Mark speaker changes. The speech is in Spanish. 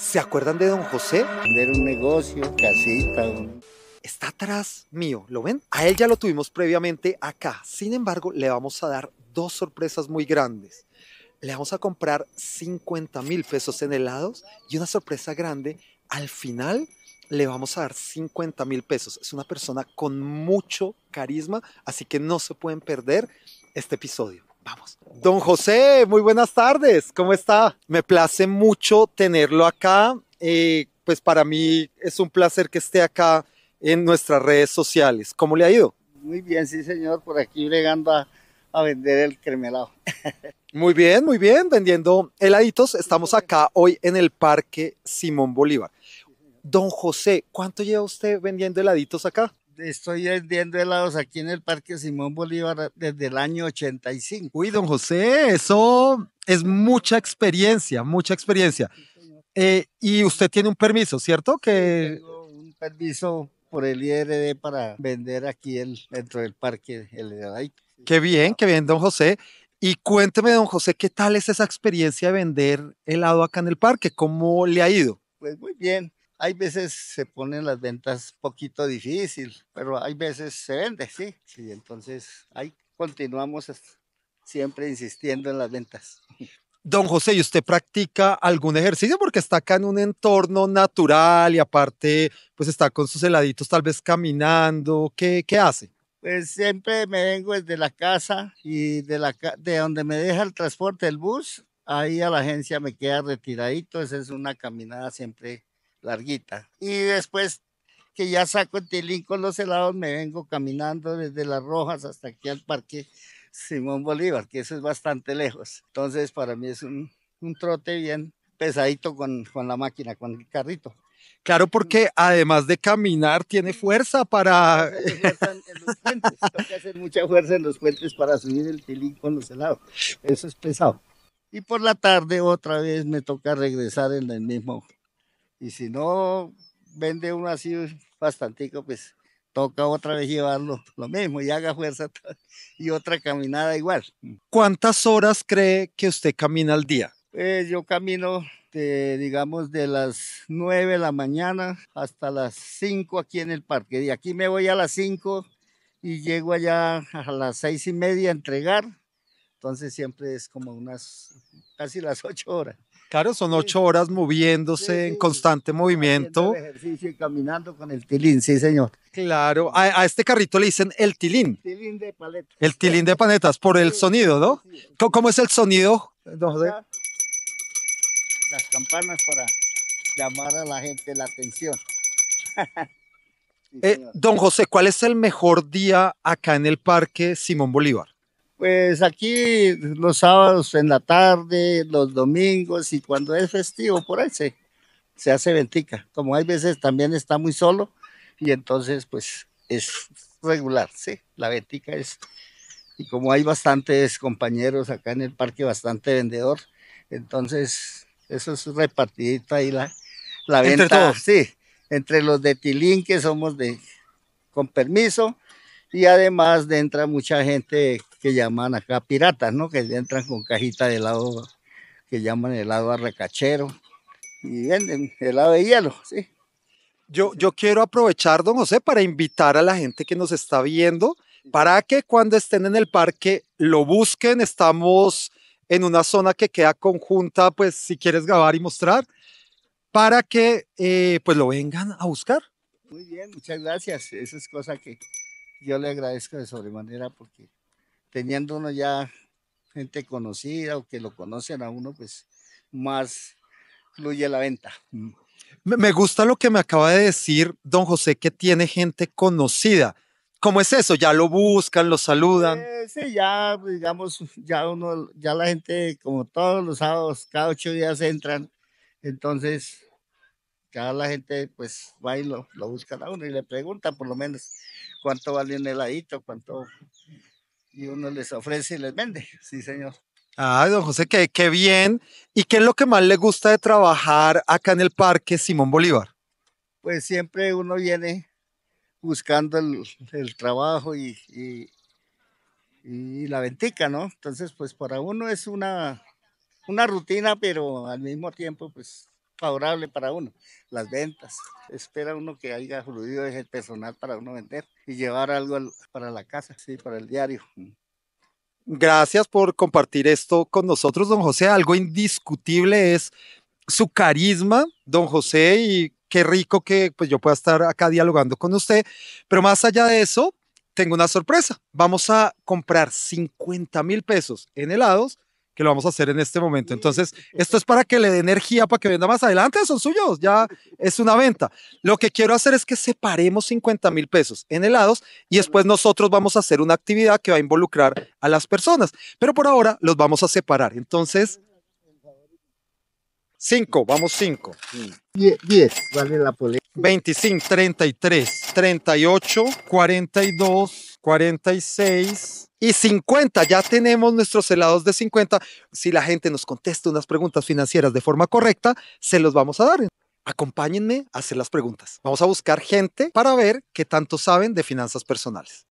Speaker 1: ¿Se acuerdan de don José? Era un negocio, casita. Está atrás mío, ¿lo ven? A él ya lo tuvimos previamente acá. Sin embargo, le vamos a dar dos sorpresas muy grandes. Le vamos a comprar 50 mil pesos en helados y una sorpresa grande. Al final le vamos a dar 50 mil pesos. Es una persona con mucho carisma, así que no se pueden perder este episodio. Vamos. Don José, muy buenas tardes. ¿Cómo está? Me place mucho tenerlo acá. Eh, pues para mí es un placer que esté acá en nuestras redes sociales. ¿Cómo le ha ido?
Speaker 2: Muy bien, sí, señor. Por aquí llegando a, a vender el
Speaker 1: cremelado. muy bien, muy bien. Vendiendo heladitos. Estamos acá hoy en el Parque Simón Bolívar. Don José, ¿cuánto lleva usted vendiendo heladitos acá?
Speaker 2: estoy vendiendo helados aquí en el Parque Simón Bolívar eh, desde el año 85.
Speaker 1: Uy, don José, eso es mucha experiencia, mucha experiencia. Eh, y usted tiene un permiso, ¿cierto? Que... un permiso por el IRD
Speaker 2: para vender aquí dentro del parque el
Speaker 1: Qué bien, qué bien, don José. Y cuénteme, don José, ¿qué tal es esa experiencia de vender helado acá en el parque? ¿Cómo le ha ido?
Speaker 2: Pues muy bien, hay veces se ponen las ventas poquito difícil, pero hay veces se vende, sí. Sí, entonces ahí continuamos siempre insistiendo en las ventas.
Speaker 1: Don José, ¿y usted practica algún ejercicio? Porque está acá en un entorno natural y aparte, pues está con sus heladitos tal vez caminando. ¿Qué, qué hace?
Speaker 2: Pues siempre me vengo desde la casa y de, la, de donde me deja el transporte, el bus, ahí a la agencia me queda retiradito. Esa es una caminada siempre larguita. Y después que ya saco el tilín con los helados, me vengo caminando desde Las Rojas hasta aquí al Parque Simón Bolívar, que eso es bastante lejos. Entonces, para mí es un, trote bien pesadito con,
Speaker 1: con la máquina, con el carrito. Claro, porque mm. además de caminar, tiene fuerza para.
Speaker 2: que hacer mucha fuerza en los puentes para subir el tilín con los helados. Eso es pesado. Y por la tarde, otra vez me toca regresar en el mismo y si no vende uno así bastantico, pues toca otra
Speaker 1: vez llevarlo lo
Speaker 2: mismo y haga fuerza y otra caminada igual.
Speaker 1: ¿Cuántas horas cree que usted camina al día?
Speaker 2: Pues yo camino, de, digamos, de las nueve de la mañana hasta las 5 aquí en el parque. De aquí me voy a las cinco y llego allá a las seis y media a entregar entonces siempre es como unas, casi las ocho horas.
Speaker 1: Claro, son ocho horas moviéndose en constante movimiento.
Speaker 2: ejercicio caminando con el
Speaker 1: tilín, sí señor. Claro, a, este carrito le dicen el tilín. El
Speaker 2: Tilín de paletas.
Speaker 1: El tilín de paletas, por el sonido, ¿no? ¿Cómo, es el sonido? José? Eh,
Speaker 2: las campanas para llamar a la gente la atención.
Speaker 1: Eh, don José, ¿cuál es el mejor día acá en el Parque Simón Bolívar?
Speaker 2: Pues aquí los sábados en la tarde, los domingos y cuando es festivo, por ahí se, hace ventica. Como hay veces también está muy solo y entonces pues es regular, sí, la ventica es. Y como hay bastantes compañeros acá en el parque, bastante vendedor, entonces eso es repartidito ahí la, venta. Sí, entre los de Tilín que somos de, con permiso, y además de entra mucha gente que llaman acá piratas, ¿no? Que entran con cajita de helado, que llaman helado recachero.
Speaker 1: y venden helado de hielo, ¿sí? Yo, yo quiero aprovechar, don José, para invitar a la gente que nos está viendo para que cuando estén en el parque lo busquen. Estamos en una zona que queda conjunta, pues si quieres grabar y mostrar, para que eh, pues lo vengan a buscar.
Speaker 2: Muy bien, muchas gracias. Esa es cosa que, yo le agradezco de sobremanera porque teniendo uno ya gente conocida o que lo conocen a uno, pues más fluye la
Speaker 1: venta. Mm. Me gusta lo que me acaba de decir don José, que tiene gente conocida. ¿Cómo es eso? ¿Ya lo buscan, lo saludan?
Speaker 2: Eh, sí, ya, pues, digamos, ya uno, ya la gente, como todos los sábados, cada ocho días entran, entonces, cada la gente, pues, va y lo, lo buscan a uno y le pregunta, por lo menos cuánto vale un heladito, cuánto. Y uno les ofrece y les vende. Sí, señor.
Speaker 1: Ay, don José, qué, qué bien. ¿Y qué es lo que más le gusta de trabajar acá en el Parque Simón Bolívar?
Speaker 2: Pues siempre uno viene buscando el, trabajo y, y, la ventica, ¿no? Entonces, pues para uno es una, una rutina, pero al mismo tiempo, pues favorable para uno, las ventas. Espera uno que haya fluido el personal para uno vender y llevar algo para la casa, sí, para el diario. Mm.
Speaker 1: Gracias por compartir esto con nosotros, don José. Algo indiscutible es su carisma, don José, y qué rico que pues, yo pueda estar acá dialogando con usted. Pero más allá de eso, tengo una sorpresa. Vamos a comprar 50 mil pesos en helados que lo vamos a hacer en este momento. Entonces, esto es para que le dé energía para que venda más adelante, son suyos, ya es una venta. Lo que quiero hacer es que separemos 50 mil pesos en helados y después nosotros vamos a hacer una actividad que va a involucrar a las personas, pero por ahora los vamos a separar. Entonces, 5, vamos 5. 10, vale la polea. 25, 33, 38, 42. 46 y 50. Ya tenemos nuestros helados de 50. Si la gente nos contesta unas preguntas financieras de forma correcta, se los vamos a dar. Acompáñenme a hacer las preguntas. Vamos a buscar gente para ver qué tanto saben de finanzas personales.